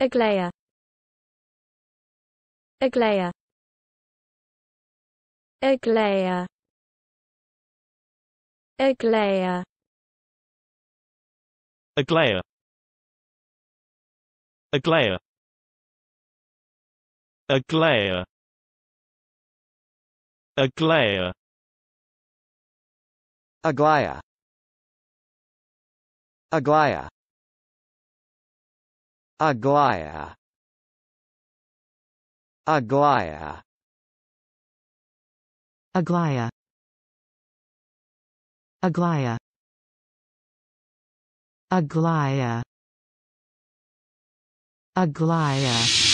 Aglaia Aglaia Aglaia Aglaia Aglaia Aglaia Aglaia Aglaia Aglaia Aglaia Aglaya Aglaya Aglaya Aglaya Aglaya Aglaya